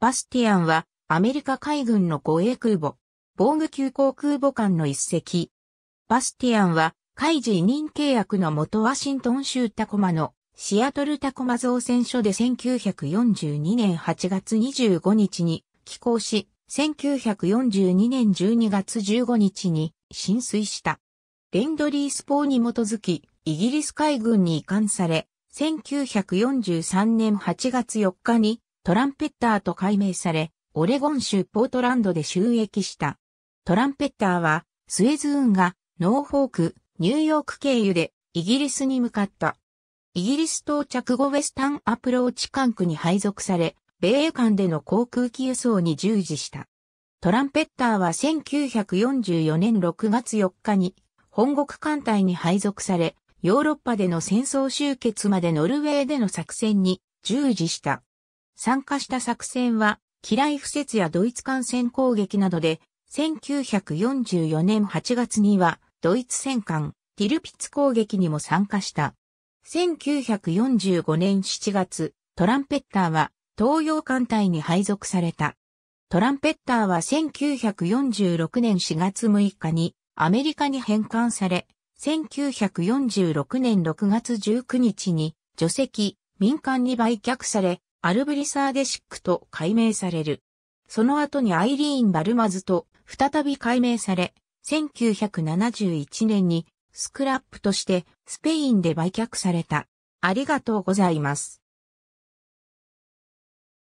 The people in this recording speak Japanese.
バスティアンはアメリカ海軍の護衛空母、防具急行空母艦の一隻。バスティアンは、海事委任契約の元ワシントン州タコマのシアトルタコマ造船所で1942年8月25日に寄港し、1942年12月15日に浸水した。レンドリースポーに基づき、イギリス海軍に移管され、1943年8月4日にトランペッターと改名され、オレゴン州ポートランドで収益した。トランペッターは、スエズ運河、ノーフォーク、ニューヨーク経由でイギリスに向かった。イギリス到着後ウェスタンアプローチ管区に配属され、米英間での航空機輸送に従事した。トランペッターは1944年6月4日に本国艦隊に配属され、ヨーロッパでの戦争終結までノルウェーでの作戦に従事した。参加した作戦は、機雷不設やドイツ艦船攻撃などで、1944年8月には、ドイツ戦艦、ティルピッツ攻撃にも参加した。1945年7月、トランペッターは、東洋艦隊に配属された。トランペッターは1946年4月6日にアメリカに返還され、1946年6月19日に除籍、民間に売却され、アルブリサーデシックと改名される。その後にアイリーン・バルマズと再び改名され、1971年にスクラップとしてスペインで売却された。ありがとうございます。